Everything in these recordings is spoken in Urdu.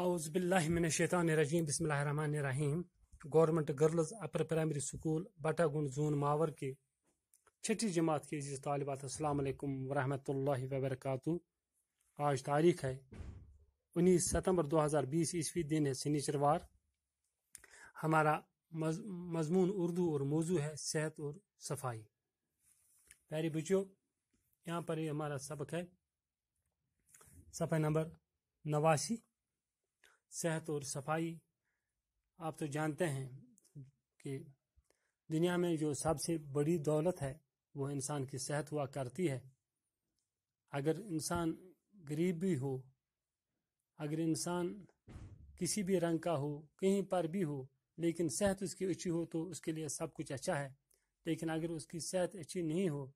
اعوذ باللہ من الشیطان الرجیم بسم اللہ الرحمن الرحیم government girls upper primary school Bata gund zone Mawar کے چھٹی جماعت کے عزیز طالبات السلام علیکم ورحمۃ اللہ وبرکاتہ آج تاریخ ہے انیس ستمبر دو ہزار بیس عیسوی دن ہے سنیچروار ہمارا مضمون اردو اور موضوع ہے صحت اور صفائی پیاری بچو یہاں پر یہ ہمارا سبق ہے صفحہ نمبر نواسی صحت اور صفائی آپ تو جانتے ہیں کہ دنیا میں جو سب سے بڑی دولت ہے وہ انسان کی صحت ہوا کرتی ہے اگر انسان غریب بھی ہو اگر انسان کسی بھی رنگ کا ہو کہیں پر بھی ہو لیکن صحت اس کی اچھی ہو تو اس کے لیے سب کچھ اچھا ہے لیکن اگر اس کی صحت اچھی نہیں ہو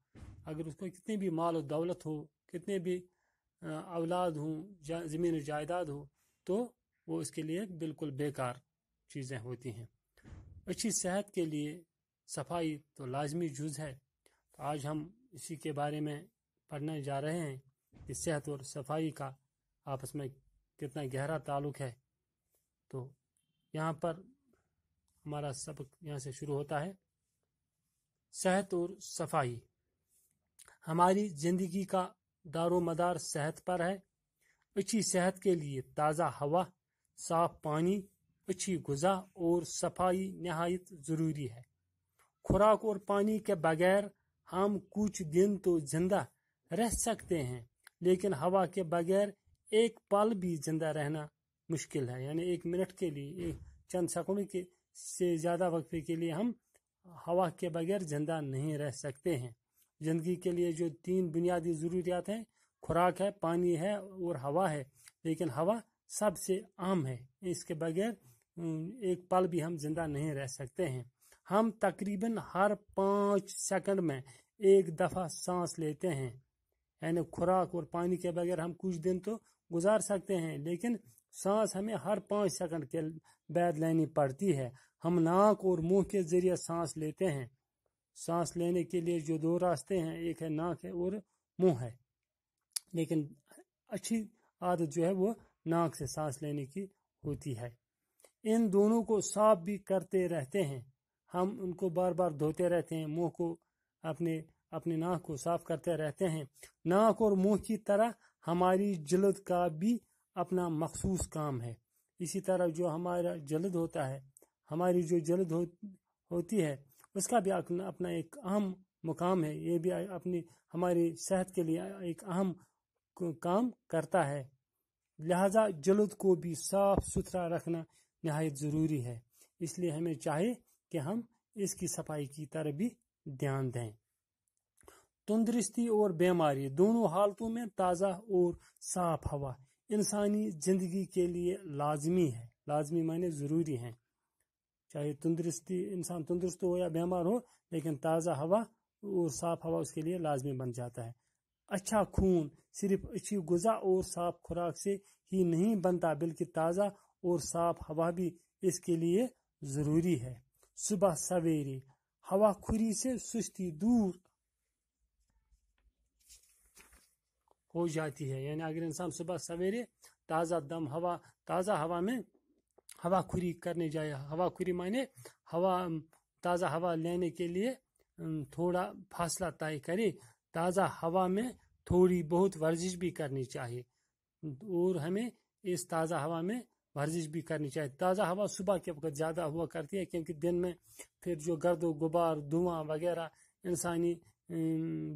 اگر اس کو کتنی بھی مال و دولت ہو کتنے بھی اولاد ہوں زمین و جائیداد ہو تو وہ اس کے لیے بالکل بیکار چیزیں ہوتی ہیں اچھی صحت کے لیے صفائی تو لازمی جز ہے تو آج ہم اسی کے بارے میں پڑھنے جا رہے ہیں کہ صحت اور صفائی کا آپس میں کتنا گہرا تعلق ہے تو یہاں پر ہمارا سبق یہاں سے شروع ہوتا ہے صحت اور صفائی ہماری زندگی کا دار و مدار صحت پر ہے اچھی صحت کے لیے تازہ ہوا صاف پانی اچھی غذا اور صفائی نہایت ضروری ہے خوراک اور پانی کے بغیر ہم کچھ دن تو زندہ رہ سکتے ہیں لیکن ہوا کے بغیر ایک پل بھی زندہ رہنا مشکل ہے یعنی ایک منٹ کے لیے ایک چند سیکنڈ کے سے زیادہ وقفے کے لیے ہم ہوا کے بغیر زندہ نہیں رہ سکتے ہیں زندگی کے لیے جو تین بنیادی ضروریات ہیں خوراک ہے پانی ہے اور ہوا ہے لیکن ہوا سب سے عام ہے اس کے بغیر ایک پل بھی ہم زندہ نہیں رہ سکتے ہیں ہم تقریباً ہر پانچ سیکنڈ میں ایک دفعہ سانس لیتے ہیں یعنی خوراک اور پانی کے بغیر ہم کچھ دن تو گزار سکتے ہیں لیکن سانس ہمیں ہر پانچ سیکنڈ کے بعد لینی پڑتی ہے ہم ناک اور منہ کے ذریعے سانس لیتے ہیں سانس لینے کے لیے جو دو راستے ہیں ایک ہے ناک ہے اور منہ ہے لیکن اچھی عادت جو ہے وہ ناک سے سانس لینے کی ہوتی ہے ان دونوں کو صاف بھی کرتے رہتے ہیں ہم ان کو بار بار دھوتے رہتے ہیں منہ کو اپنے اپنے ناک کو صاف کرتے رہتے ہیں ناک اور منہ کی طرح ہماری جلد کا بھی اپنا مخصوص کام ہے اسی طرح جو ہمارا جلد ہوتا ہے ہماری جو جلد ہو ہوتی ہے اس کا بھی اپنا ایک اہم مقام ہے یہ بھی اپنی ہماری صحت کے لیے ایک اہم کام کرتا ہے لہذا جلد کو بھی صاف ستھرا رکھنا نہایت ضروری ہے اس لیے ہمیں چاہیے کہ ہم اس کی صفائی کی طرف بھی دھیان دیں تندرستی اور بیماری دونوں حالتوں میں تازہ اور صاف ہوا انسانی زندگی کے لیے لازمی ہے لازمی معنی ضروری ہیں چاہے تندرستی انسان تندرست ہو یا بیمار ہو لیکن تازہ ہوا اور صاف ہوا اس کے لیے لازمی بن جاتا ہے اچھا خون صرف اچھی غذا اور صاف خوراک سے ہی نہیں بنتا بلکہ تازہ اور صاف ہوا بھی اس کے لیے ضروری ہے صبح سویرے ہوا کھری سے سستی دور ہو جاتی ہے یعنی اگر انسان صبح سویرے تازہ دم ہوا تازہ ہوا میں ہوا کھری کرنے جائے ہوا کھری معنی ہوا تازہ ہوا لینے کے لیے تھوڑا فاصلہ طے کرے تازہ ہوا میں تھوڑی بہت ورزش بھی کرنی چاہیے اور ہمیں اس تازہ ہوا میں ورزش بھی کرنی چاہیے تازہ ہوا صبح کے وقت زیادہ ہوا کرتی ہے کیونکہ دن میں پھر جو گرد و غبار دھواں وغیرہ انسانی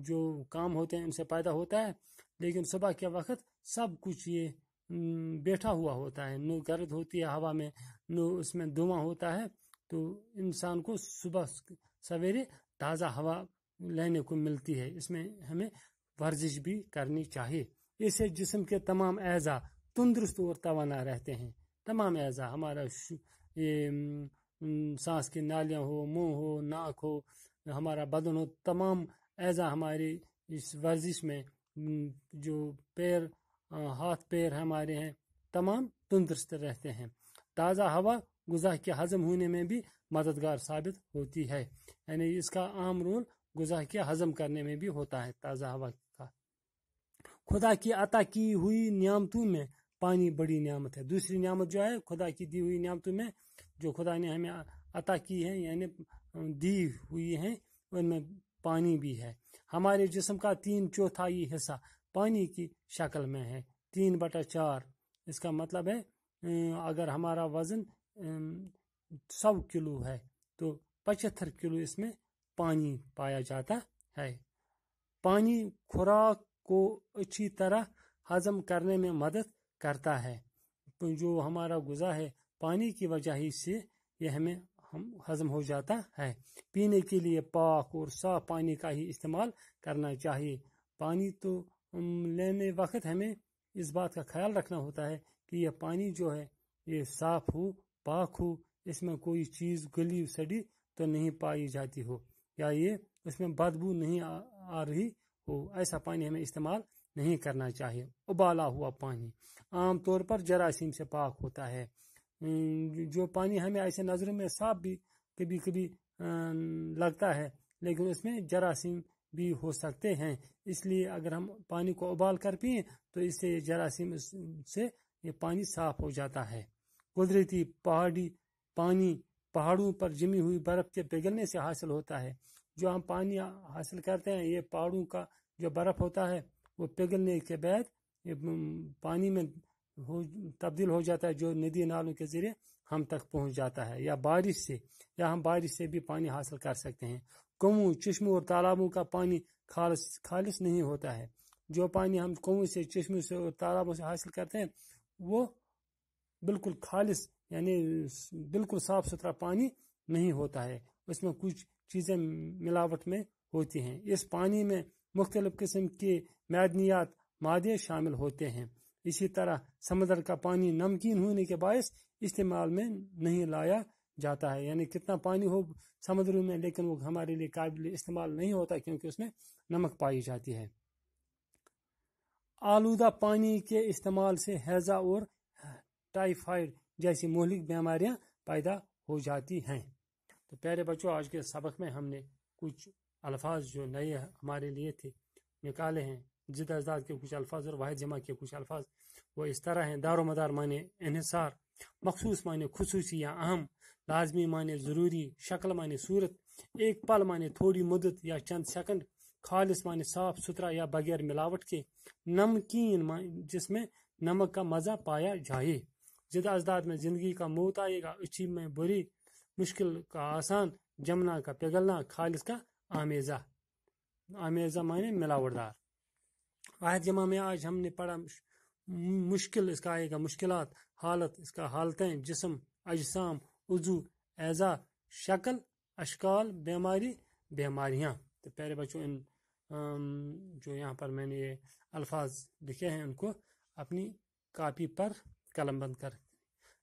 جو کام ہوتے ہیں ان سے پیدا ہوتا ہے لیکن صبح کے وقت سب کچھ یہ بیٹھا ہوا ہوتا ہے نو گرد ہوتی ہے ہوا میں نو اس میں دھواں ہوتا ہے تو انسان کو صبح سویرے تازہ ہوا لینے کو ملتی ہے اس میں ہمیں ورزش بھی کرنی چاہیے اسے جسم کے تمام اعضا تندرست اور توانا رہتے ہیں تمام اعضا ہمارا یہ سانس کی نالیاں ہو منہ ہو ناک ہو ہمارا بدن ہو تمام اعضا ہماری اس ورزش میں جو پیر ہاتھ پیر ہمارے ہیں تمام تندرست رہتے ہیں تازہ ہوا غذا کے ہضم ہونے میں بھی مددگار ثابت ہوتی ہے یعنی اس کا عام رول غذا کے ہضم کرنے میں بھی ہوتا ہے تازہ ہوا کا خدا کی عطا کی ہوئی نعمتوں میں پانی بڑی نعمت ہے دوسری نعمت جو ہے خدا کی دی ہوئی نعمتوں میں جو خدا نے ہمیں عطا کی ہے یعنی دی ہوئی ہیں ان میں پانی بھی ہے ہمارے جسم کا تین چوتھائی حصہ پانی کی شکل میں ہے تین بٹا چار اس کا مطلب ہے اگر ہمارا وزن سو کلو ہے تو پچہتر کلو اس میں پانی پایا جاتا ہے پانی خوراک کو اچھی طرح ہضم کرنے میں مدد کرتا ہے جو ہمارا غذا ہے پانی کی وجہ ہی سے یہ ہمیں ہضم ہو جاتا ہے پینے کے لیے پاک اور صاف پانی کا ہی استعمال کرنا چاہیے پانی تو لینے وقت ہمیں اس بات کا خیال رکھنا ہوتا ہے کہ یہ پانی جو ہے یہ صاف ہو پاک ہو اس میں کوئی چیز گلی سڑی تو نہیں پائی جاتی ہو یا یہ اس میں بدبو نہیں آ رہی ہو ایسا پانی ہمیں استعمال نہیں کرنا چاہیے ابالا ہوا پانی عام طور پر جراثیم سے پاک ہوتا ہے جو پانی ہمیں ایسے نظروں میں صاف بھی کبھی کبھی لگتا ہے لیکن اس میں جراثیم بھی ہو سکتے ہیں اس لیے اگر ہم پانی کو ابال کر پئیں تو اس سے جراثیم سے یہ پانی صاف ہو جاتا ہے قدرتی پہاڑی پانی پہاڑوں پر جمی ہوئی برف کے پگھلنے سے حاصل ہوتا ہے جو ہم پانی حاصل کرتے ہیں یہ پہاڑوں کا جو برف ہوتا ہے وہ پگھلنے کے بعد پانی میں تبدیل ہو جاتا ہے جو ندی نالوں کے ذریعے ہم تک پہنچ جاتا ہے یا بارش سے یا ہم بارش سے بھی پانی حاصل کر سکتے ہیں کنو چشموں اور تالابوں کا پانی خالص خالص نہیں ہوتا ہے جو پانی ہم کنویں سے چشموں سے اور تالابوں سے حاصل کرتے ہیں وہ بالکل خالص یعنی بالکل صاف ستھرا پانی نہیں ہوتا ہے اس میں کچھ چیزیں ملاوٹ میں ہوتی ہیں اس پانی میں مختلف قسم کے معدنیات مادے شامل ہوتے ہیں اسی طرح سمندر کا پانی نمکین ہونے کے باعث استعمال میں نہیں لایا جاتا ہے یعنی کتنا پانی ہو سمندر میں لیکن وہ ہمارے لیے قابل استعمال نہیں ہوتا کیونکہ اس میں نمک پائی جاتی ہے آلودہ پانی کے استعمال سے ہیضہ اور ٹائیفائڈ جیسی مہلک بیماریاں پیدا ہو جاتی ہیں تو پیارے بچوں آج کے سبق میں ہم نے کچھ الفاظ جو نئے ہمارے لیے تھے نکالے ہیں جد اجداد کے کچھ الفاظ اور واحد جمع کے کچھ الفاظ وہ اس طرح ہیں دار و مدار معنی انحصار مخصوص معنی خصوصی یا اہم لازمی معنی ضروری شکل معنی صورت ایک پل معنی تھوڑی مدت یا چند سیکنڈ خالص معنی صاف ستھرا یا بغیر ملاوٹ کے نمکین جس میں نمک کا مزہ پایا جائے جد ازداد میں زندگی کا موت آئے گا اچھی میں بری مشکل کا آسان جمنا کا پگھلنا خالص کا آمیزہ آمیزہ معنی ملاور دار واحد جمع میں آج ہم نے پڑھا مشکل اس کا آئے گا مشکلات حالت اس کا حالتیں جسم اجسام عضو اعضا شکل اشکال بیماری بیماریاں تو پیارے بچوں ان جو یہاں پر میں نے یہ الفاظ لکھے ہیں ان کو اپنی کاپی پر قلم بند کر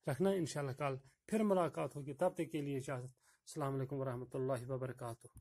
رکھنا انشاءاللہ کل کال پھر ملاقات ہوگی تب تک کے لیے اجازت السلام علیکم ورحمۃ اللہ وبرکاتہ